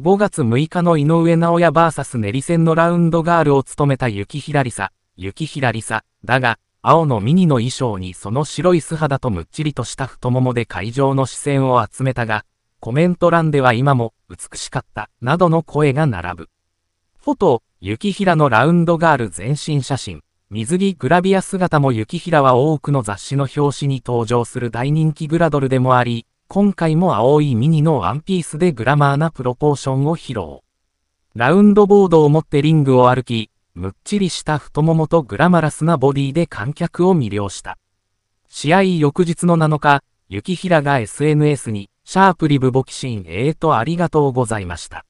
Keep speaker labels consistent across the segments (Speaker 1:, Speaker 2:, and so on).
Speaker 1: 5月6日の井上直也 VS 練り戦のラウンドガールを務めた雪平りさ、雪平りさ、だが、青のミニの衣装にその白い素肌とむっちりとした太ももで会場の視線を集めたが、コメント欄では今も美しかった、などの声が並ぶ。フォト、雪平のラウンドガール全身写真。水着グラビア姿も雪平は多くの雑誌の表紙に登場する大人気グラドルでもあり、今回も青いミニのワンピースでグラマーなプロポーションを披露。ラウンドボードを持ってリングを歩き、むっちりした太ももとグラマラスなボディで観客を魅了した。試合翌日の7日、雪平が SNS に、シャープリブボキシンえーとありがとうございました。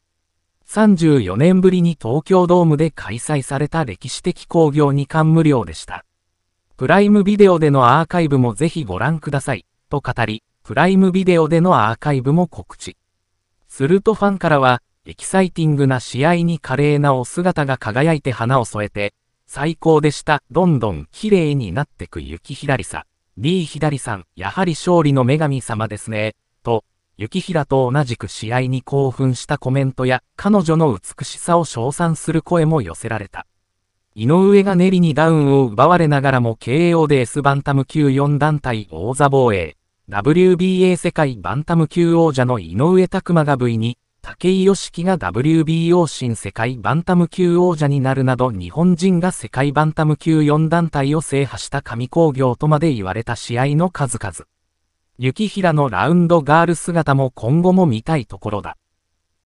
Speaker 1: 34年ぶりに東京ドームで開催された歴史的興行2冠無料でした。プライムビデオでのアーカイブもぜひご覧ください、と語り、プライムビデオでのアーカイブも告知。するとファンからは、エキサイティングな試合に華麗なお姿が輝いて花を添えて、最高でした、どんどん綺麗になってく雪左さ、D 左さん、やはり勝利の女神様ですね、と、雪平と同じく試合に興奮したコメントや、彼女の美しさを称賛する声も寄せられた。井上が練りにダウンを奪われながらも KO で S バンタム級4団体王座防衛、WBA 世界バンタム級王者の井上拓馬が V に、武井義樹が WBO 新世界バンタム級王者になるなど日本人が世界バンタム級4団体を制覇した上工業とまで言われた試合の数々。雪平のラウンドガール姿も今後も見たいところだ。